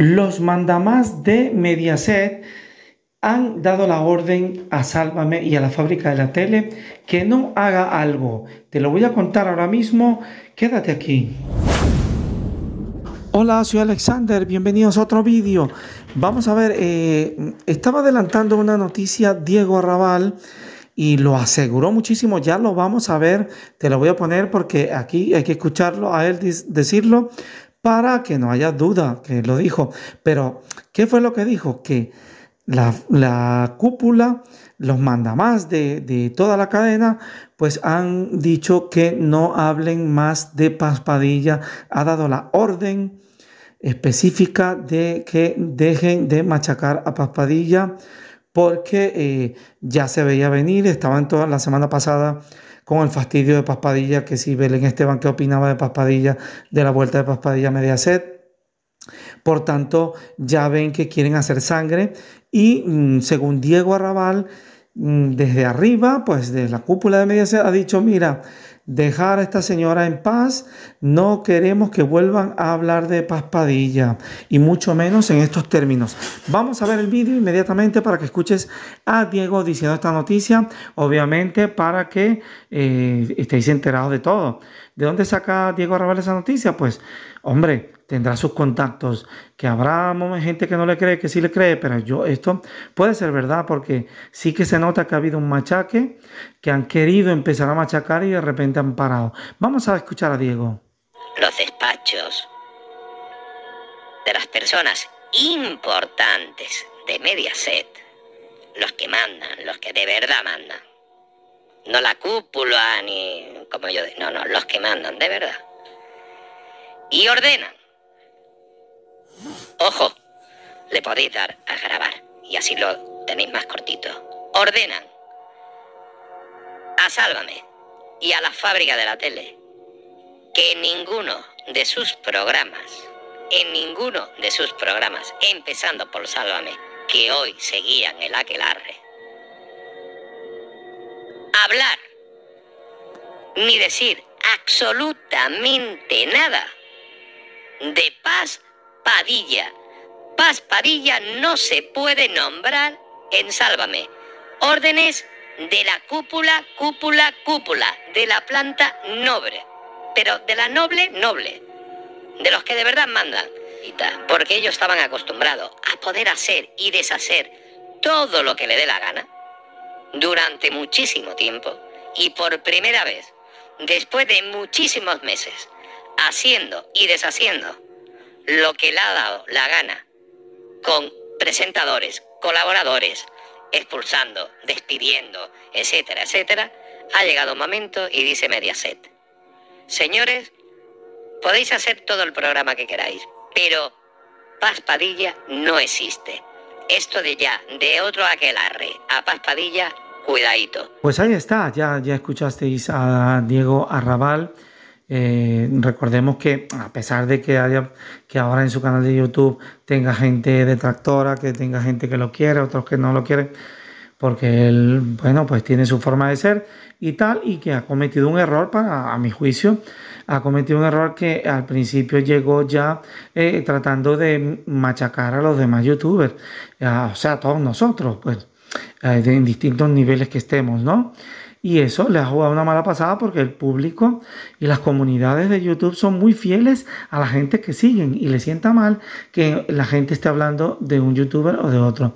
Los mandamás de Mediaset han dado la orden a Sálvame y a la fábrica de la tele que no haga algo. Te lo voy a contar ahora mismo. Quédate aquí. Hola, soy Alexander. Bienvenidos a otro vídeo. Vamos a ver, eh, estaba adelantando una noticia Diego Arrabal y lo aseguró muchísimo. Ya lo vamos a ver. Te lo voy a poner porque aquí hay que escucharlo a él decirlo para que no haya duda que lo dijo. Pero, ¿qué fue lo que dijo? Que la, cúpula, los mandamás de, de toda la cadena, pues han dicho que no hablen más de paspadilla Ha dado la orden específica de que dejen de machacar a paspadilla porque eh, ya se veía venir, estaban toda la semana pasada con el fastidio de Paspadilla, que si Belén Esteban, ¿qué opinaba de Paspadilla, de la vuelta de Paspadilla a Mediaset? Por tanto, ya ven que quieren hacer sangre y mm, según Diego Arrabal, mm, desde arriba, pues de la cúpula de Mediaset, ha dicho, mira, dejar a esta señora en paz. No queremos que vuelvan a hablar de paspadilla y mucho menos en estos términos. Vamos a ver el vídeo inmediatamente para que escuches a Diego diciendo esta noticia, obviamente para que eh, estéis enterados de todo. ¿De dónde saca Diego Arrabal esa noticia? Pues, hombre, tendrá sus contactos, que habrá gente que no le cree, que sí le cree, pero yo esto puede ser verdad porque sí que se nota que ha habido un machaque, que han querido empezar a machacar y de repente han Vamos a escuchar a Diego. Los despachos de las personas importantes de Mediaset, los que mandan, los que de verdad mandan. No la cúpula ni como yo, no, no, los que mandan de verdad. Y ordenan. Ojo, le podéis dar a grabar y así lo tenéis más cortito. Ordenan a ah, Sálvame y a la fábrica de la tele que en ninguno de sus programas, en ninguno de sus programas, empezando por Sálvame, que hoy seguían el aquelarre, hablar ni decir absolutamente nada de Paz Padilla. Paz Padilla no se puede nombrar en Sálvame. Órdenes de la cúpula, cúpula, cúpula de la planta noble, pero de la noble noble, de los que de verdad mandan, porque ellos estaban acostumbrados a poder hacer y deshacer todo lo que le dé la gana durante muchísimo tiempo y por primera vez, después de muchísimos meses, haciendo y deshaciendo lo que le ha dado la gana con presentadores, colaboradores, expulsando, despidiendo, etcétera, etcétera, ha llegado un momento y dice Mediaset. Señores, podéis hacer todo el programa que queráis, pero Paz no existe. Esto de ya, de otro aquelarre a Paz Padilla, cuidadito. Pues ahí está, ya, ya escuchasteis a Diego Arrabal. Eh, recordemos que a pesar de que haya que ahora en su canal de YouTube tenga gente detractora, que tenga gente que lo quiere, otros que no lo quieren, porque él, bueno, pues tiene su forma de ser y tal, y que ha cometido un error para, a mi juicio, ha cometido un error que al principio llegó ya eh, tratando de machacar a los demás youtubers, o sea, a todos nosotros, pues, eh, en distintos niveles que estemos, ¿no? Y eso le ha jugado una mala pasada porque el público y las comunidades de YouTube son muy fieles a la gente que siguen y le sienta mal que la gente esté hablando de un youtuber o de otro.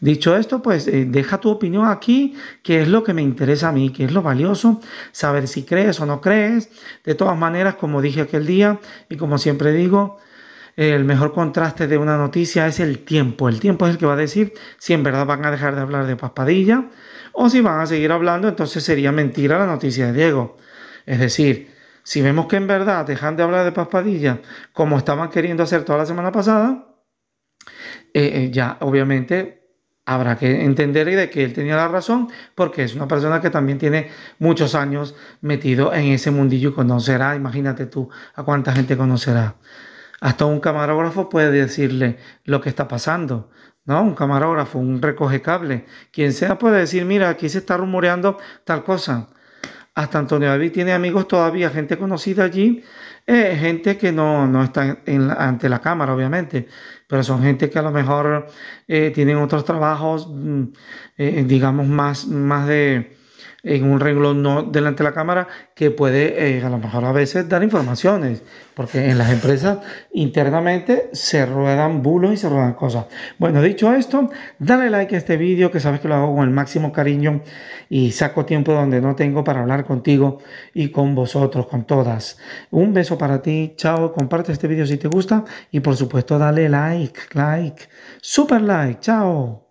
Dicho esto, pues eh, deja tu opinión aquí, que es lo que me interesa a mí, que es lo valioso, saber si crees o no crees. De todas maneras, como dije aquel día y como siempre digo, el mejor contraste de una noticia es el tiempo. El tiempo es el que va a decir si en verdad van a dejar de hablar de Paspadilla o si van a seguir hablando, entonces sería mentira la noticia de Diego. Es decir, si vemos que en verdad dejan de hablar de Paspadilla como estaban queriendo hacer toda la semana pasada, eh, eh, ya obviamente habrá que entender de que él tenía la razón porque es una persona que también tiene muchos años metido en ese mundillo y conocerá, imagínate tú, a cuánta gente conocerá. Hasta un camarógrafo puede decirle lo que está pasando, ¿no? Un camarógrafo, un recoge cable, quien sea puede decir, mira, aquí se está rumoreando tal cosa. Hasta Antonio David tiene amigos todavía, gente conocida allí, eh, gente que no, está ante la cámara, obviamente, pero son gente que a lo mejor eh, tienen otros trabajos, mm, eh, digamos, más, más de, en un renglón no delante de la cámara que puede eh, a lo mejor a veces dar informaciones, porque en las empresas internamente se ruedan bulos y se ruedan cosas. Bueno, dicho esto, dale like a este vídeo que sabes que lo hago con el máximo cariño y saco tiempo donde no tengo para hablar contigo y con vosotros, con todas. Un beso para ti, chao, comparte este vídeo si te gusta y por supuesto dale like, like, super like, chao.